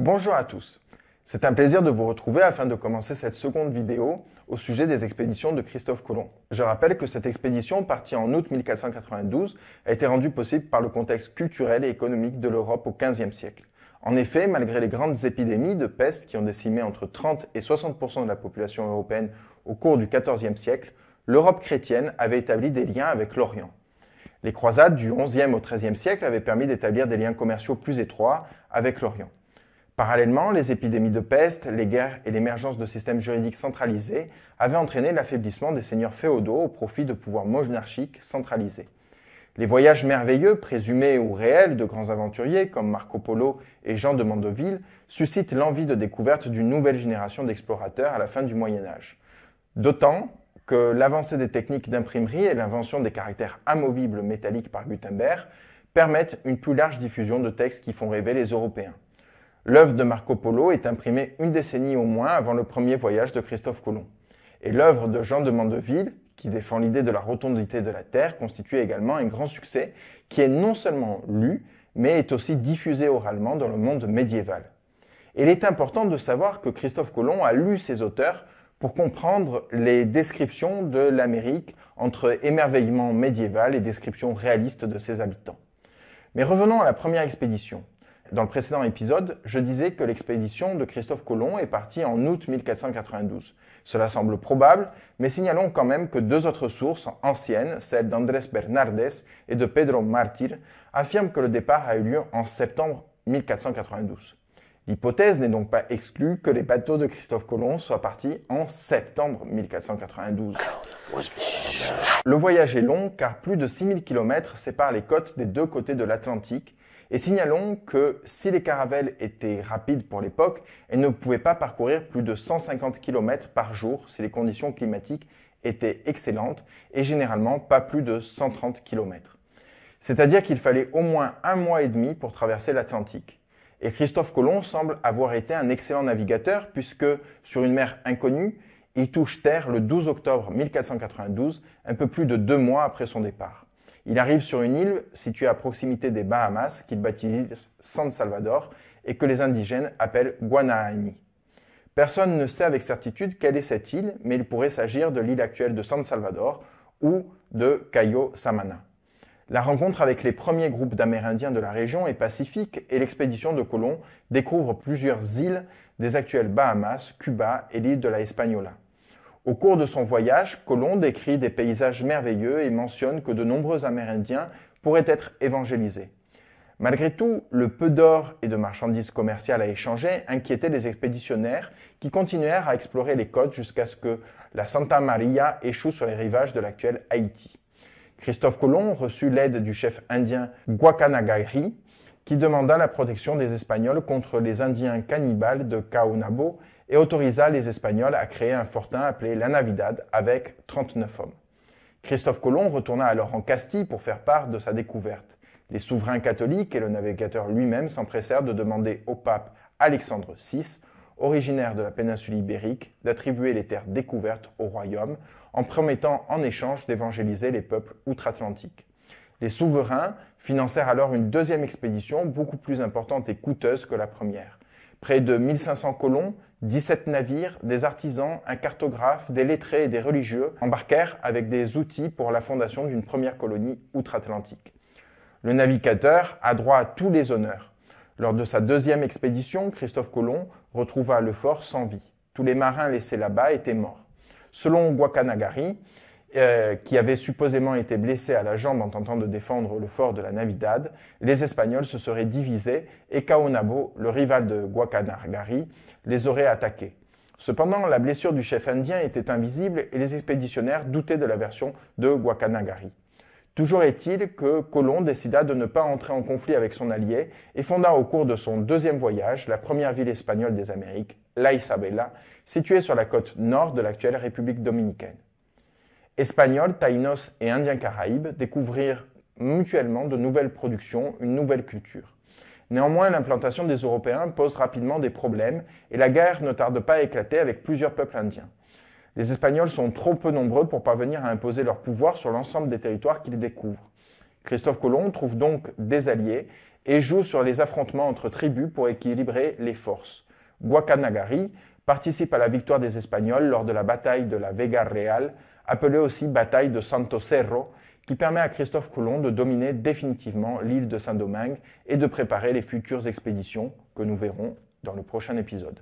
Bonjour à tous. C'est un plaisir de vous retrouver afin de commencer cette seconde vidéo au sujet des expéditions de Christophe Colomb. Je rappelle que cette expédition, partie en août 1492, a été rendue possible par le contexte culturel et économique de l'Europe au XVe siècle. En effet, malgré les grandes épidémies de peste qui ont décimé entre 30 et 60 de la population européenne au cours du XIVe siècle, l'Europe chrétienne avait établi des liens avec l'Orient. Les croisades du XIe au XIIIe siècle avaient permis d'établir des liens commerciaux plus étroits avec l'Orient. Parallèlement, les épidémies de peste, les guerres et l'émergence de systèmes juridiques centralisés avaient entraîné l'affaiblissement des seigneurs féodaux au profit de pouvoirs monarchiques centralisés. Les voyages merveilleux, présumés ou réels, de grands aventuriers comme Marco Polo et Jean de Mandeville suscitent l'envie de découverte d'une nouvelle génération d'explorateurs à la fin du Moyen Âge. D'autant que l'avancée des techniques d'imprimerie et l'invention des caractères amovibles métalliques par Gutenberg permettent une plus large diffusion de textes qui font rêver les Européens. L'œuvre de Marco Polo est imprimée une décennie au moins avant le premier voyage de Christophe Colomb. Et l'œuvre de Jean de Mandeville, qui défend l'idée de la rotondité de la Terre, constitue également un grand succès qui est non seulement lu, mais est aussi diffusé oralement dans le monde médiéval. il est important de savoir que Christophe Colomb a lu ces auteurs pour comprendre les descriptions de l'Amérique entre émerveillement médiéval et description réaliste de ses habitants. Mais revenons à la première expédition dans le précédent épisode, je disais que l'expédition de Christophe Colomb est partie en août 1492. Cela semble probable, mais signalons quand même que deux autres sources anciennes, celles d'Andrés Bernardes et de Pedro Martir, affirment que le départ a eu lieu en septembre 1492. L'hypothèse n'est donc pas exclue que les bateaux de Christophe Colomb soient partis en septembre 1492. Le voyage est long car plus de 6000 km séparent les côtes des deux côtés de l'Atlantique et signalons que si les caravelles étaient rapides pour l'époque, elles ne pouvaient pas parcourir plus de 150 km par jour si les conditions climatiques étaient excellentes et généralement pas plus de 130 km. C'est-à-dire qu'il fallait au moins un mois et demi pour traverser l'Atlantique. Et Christophe Colomb semble avoir été un excellent navigateur puisque sur une mer inconnue, il touche terre le 12 octobre 1492, un peu plus de deux mois après son départ. Il arrive sur une île située à proximité des Bahamas qu'il baptise San Salvador et que les indigènes appellent Guanahani. Personne ne sait avec certitude quelle est cette île, mais il pourrait s'agir de l'île actuelle de San Salvador ou de Cayo Samana. La rencontre avec les premiers groupes d'Amérindiens de la région est pacifique et l'expédition de Colomb découvre plusieurs îles des actuelles Bahamas, Cuba et l'île de la Española. Au cours de son voyage, Colomb décrit des paysages merveilleux et mentionne que de nombreux Amérindiens pourraient être évangélisés. Malgré tout, le peu d'or et de marchandises commerciales à échanger inquiétait les expéditionnaires qui continuèrent à explorer les côtes jusqu'à ce que la Santa Maria échoue sur les rivages de l'actuel Haïti. Christophe Colomb reçut l'aide du chef indien Guacanagari qui demanda la protection des Espagnols contre les Indiens cannibales de Caonabo et autorisa les Espagnols à créer un fortin appelé La Navidad avec 39 hommes. Christophe Colomb retourna alors en Castille pour faire part de sa découverte. Les souverains catholiques et le navigateur lui-même s'empressèrent de demander au pape Alexandre VI, originaire de la péninsule ibérique, d'attribuer les terres découvertes au royaume en promettant en échange d'évangéliser les peuples outre-Atlantique. Les souverains financèrent alors une deuxième expédition beaucoup plus importante et coûteuse que la première. Près de 1500 colons 17 navires, des artisans, un cartographe, des lettrés et des religieux embarquèrent avec des outils pour la fondation d'une première colonie outre-Atlantique. Le navigateur a droit à tous les honneurs. Lors de sa deuxième expédition, Christophe Colomb retrouva le fort sans vie. Tous les marins laissés là-bas étaient morts. Selon Guacanagari, euh, qui avait supposément été blessé à la jambe en tentant de défendre le fort de la Navidad, les Espagnols se seraient divisés et Caonabo, le rival de Guacanagari, les aurait attaqués. Cependant, la blessure du chef indien était invisible et les expéditionnaires doutaient de la version de Guacanagari. Toujours est-il que Colomb décida de ne pas entrer en conflit avec son allié et fonda au cours de son deuxième voyage la première ville espagnole des Amériques, La Isabela, située sur la côte nord de l'actuelle République dominicaine. Espagnols, Taïnos et Indiens Caraïbes découvrirent mutuellement de nouvelles productions, une nouvelle culture. Néanmoins, l'implantation des Européens pose rapidement des problèmes et la guerre ne tarde pas à éclater avec plusieurs peuples indiens. Les Espagnols sont trop peu nombreux pour parvenir à imposer leur pouvoir sur l'ensemble des territoires qu'ils découvrent. Christophe Colomb trouve donc des alliés et joue sur les affrontements entre tribus pour équilibrer les forces. Guacanagari participe à la victoire des Espagnols lors de la bataille de la Vega Real appelée aussi bataille de Santo Cerro, qui permet à Christophe Colomb de dominer définitivement l'île de Saint-Domingue et de préparer les futures expéditions que nous verrons dans le prochain épisode.